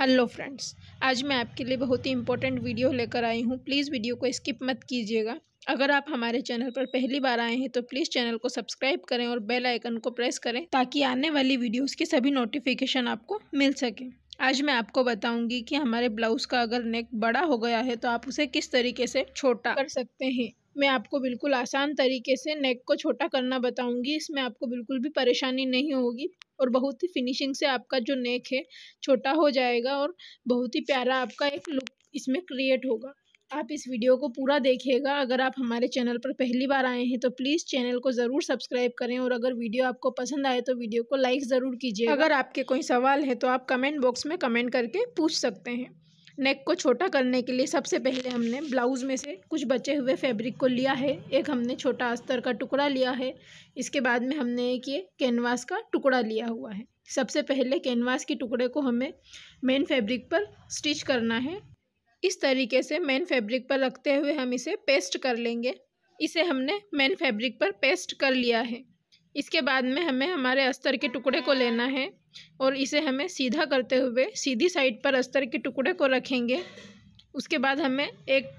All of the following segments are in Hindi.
हेलो फ्रेंड्स आज मैं आपके लिए बहुत ही इंपॉर्टेंट वीडियो लेकर आई हूँ प्लीज़ वीडियो को स्किप मत कीजिएगा अगर आप हमारे चैनल पर पहली बार आए हैं तो प्लीज़ चैनल को सब्सक्राइब करें और बेल आइकन को प्रेस करें ताकि आने वाली वीडियोस की सभी नोटिफिकेशन आपको मिल सके आज मैं आपको बताऊँगी कि हमारे ब्लाउज़ का अगर नेक बड़ा हो गया है तो आप उसे किस तरीके से छोटा कर सकते हैं मैं आपको बिल्कुल आसान तरीके से नेक को छोटा करना बताऊंगी इसमें आपको बिल्कुल भी परेशानी नहीं होगी और बहुत ही फिनिशिंग से आपका जो नेक है छोटा हो जाएगा और बहुत ही प्यारा आपका एक लुक इसमें क्रिएट होगा आप इस वीडियो को पूरा देखिएगा अगर आप हमारे चैनल पर पहली बार आए हैं तो प्लीज़ चैनल को ज़रूर सब्सक्राइब करें और अगर वीडियो आपको पसंद आए तो वीडियो को लाइक ज़रूर कीजिए अगर आपके कोई सवाल है तो आप कमेंट बॉक्स में कमेंट करके पूछ सकते हैं नेक को छोटा करने के लिए सबसे पहले हमने ब्लाउज़ में से कुछ बचे हुए फैब्रिक को लिया है एक हमने छोटा अस्तर का टुकड़ा लिया है इसके बाद में हमने एक ये कैनवास का टुकड़ा लिया हुआ है सबसे पहले कैनवास के टुकड़े को हमें मेन फैब्रिक पर स्टिच करना है इस तरीके से मेन फैब्रिक पर रखते हुए हम इसे पेस्ट कर लेंगे इसे हमने मेन फैब्रिक पर पेस्ट कर लिया है इसके बाद में हमें हमारे अस्तर के टुकड़े को लेना है और इसे हमें सीधा करते हुए सीधी साइड पर अस्तर के टुकड़े को रखेंगे उसके बाद हमें एक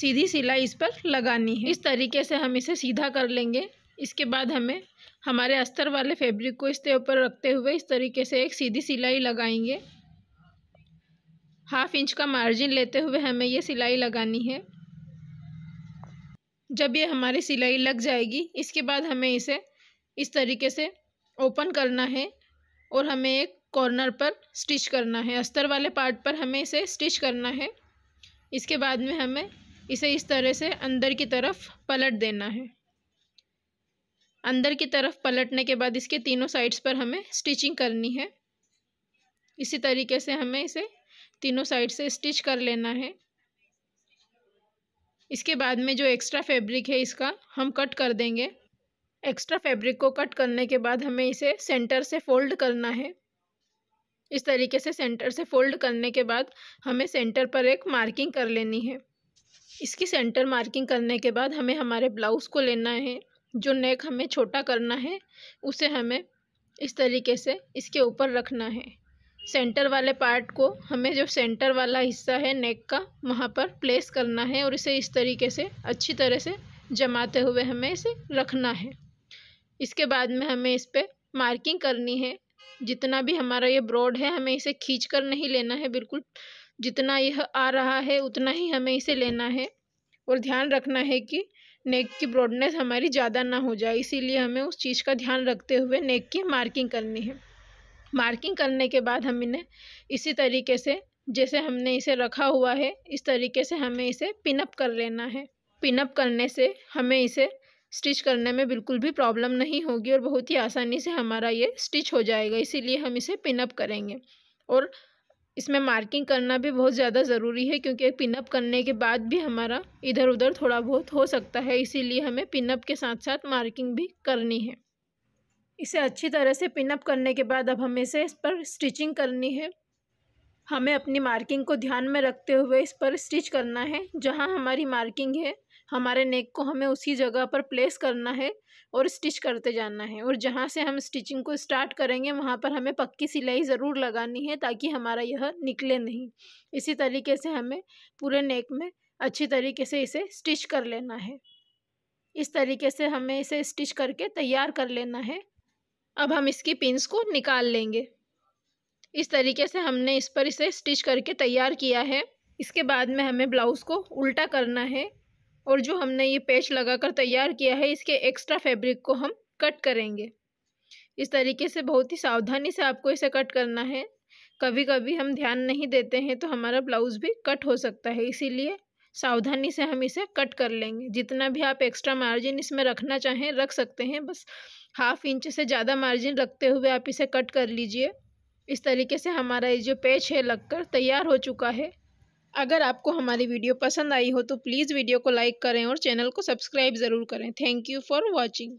सीधी सिलाई इस पर लगानी है इस तरीके से हम इसे सीधा कर लेंगे इसके बाद हमें हमारे अस्तर वाले फैब्रिक को इसके ऊपर रखते हुए इस तरीके से एक सीधी सिलाई लगाएंगे हाफ इंच का मार्जिन लेते हुए हमें ये सिलाई लगानी है जब ये हमारी सिलाई लग जाएगी इसके बाद हमें इसे इस तरीके से ओपन करना है और हमें एक कॉर्नर पर स्टिच करना है अस्तर वाले पार्ट पर हमें इसे स्टिच करना है इसके बाद में हमें इसे इस तरह से अंदर की तरफ पलट देना है अंदर की तरफ पलटने के बाद इसके तीनों साइड्स पर हमें स्टिचिंग करनी है इसी तरीके से हमें इसे तीनों साइड से स्टिच कर लेना है इसके बाद में जो एक्स्ट्रा फैब्रिक है इसका हम कट कर देंगे एक्स्ट्रा फैब्रिक को कट करने के बाद हमें इसे सेंटर से फोल्ड करना है इस तरीके से सेंटर से फोल्ड करने के बाद हमें सेंटर पर एक मार्किंग कर लेनी है इसकी सेंटर मार्किंग करने के बाद हमें हमारे ब्लाउज़ को लेना है जो नेक हमें छोटा करना है उसे हमें इस तरीके से इसके ऊपर रखना है सेंटर वाले पार्ट को हमें जो सेंटर वाला हिस्सा है नेक का वहाँ पर प्लेस करना है और इसे इस तरीके से अच्छी तरह से जमाते हुए हमें इसे रखना है इसके बाद में हमें इस पर मार्किंग करनी है जितना भी हमारा ये ब्रॉड है हमें इसे खींच कर नहीं लेना है बिल्कुल जितना यह आ रहा है उतना ही हमें इसे लेना है और ध्यान रखना है कि नेक की ब्रॉडनेस हमारी ज़्यादा ना हो जाए इसीलिए हमें उस चीज़ का ध्यान रखते हुए नेक की मार्किंग करनी है मार्किंग करने के बाद हम इन्हें इसी तरीके से जैसे हमने इसे रखा हुआ है इस तरीके से हमें इसे पिनअप कर लेना है पिनअप करने से हमें इसे स्टिच करने में बिल्कुल भी प्रॉब्लम नहीं होगी और बहुत ही आसानी से हमारा ये स्टिच हो जाएगा इसीलिए हम इसे पिनअप करेंगे और इसमें मार्किंग करना भी बहुत ज़्यादा ज़रूरी है क्योंकि पिनअप करने के बाद भी हमारा इधर उधर थोड़ा बहुत हो सकता है इसीलिए हमें पिनअप के साथ साथ मार्किंग भी करनी है इसे अच्छी तरह से पिनअप करने के बाद अब हमें इसे इस पर स्टिचिंग करनी है हमें अपनी मार्किंग को ध्यान में रखते हुए इस पर स्टिच करना है जहाँ हमारी मार्किंग है हमारे नेक को हमें उसी जगह पर प्लेस करना है और स्टिच करते जाना है और जहाँ से हम स्टिचिंग को स्टार्ट करेंगे वहाँ पर हमें पक्की सिलाई ज़रूर लगानी है ताकि हमारा यह निकले नहीं इसी तरीके से हमें पूरे नेक में अच्छी तरीके से इसे स्टिच कर लेना है इस तरीके से हमें इसे स्टिच करके तैयार कर लेना है अब हम इसकी पिंस को निकाल लेंगे इस तरीके से हमने इस पर इसे स्टिच करके तैयार किया है इसके बाद में हमें ब्लाउज़ को उल्टा करना है और जो हमने ये पेच लगाकर तैयार किया है इसके एक्स्ट्रा फैब्रिक को हम कट करेंगे इस तरीके से बहुत ही सावधानी से आपको इसे कट करना है कभी कभी हम ध्यान नहीं देते हैं तो हमारा ब्लाउज़ भी कट हो सकता है इसीलिए सावधानी से हम इसे कट कर लेंगे जितना भी आप एक्स्ट्रा मार्जिन इसमें रखना चाहें रख सकते हैं बस हाफ इंच से ज़्यादा मार्जिन रखते हुए आप इसे कट कर लीजिए इस तरीके से हमारा ये जो पेच है लगकर तैयार हो चुका है अगर आपको हमारी वीडियो पसंद आई हो तो प्लीज़ वीडियो को लाइक करें और चैनल को सब्सक्राइब ज़रूर करें थैंक यू फॉर वॉचिंग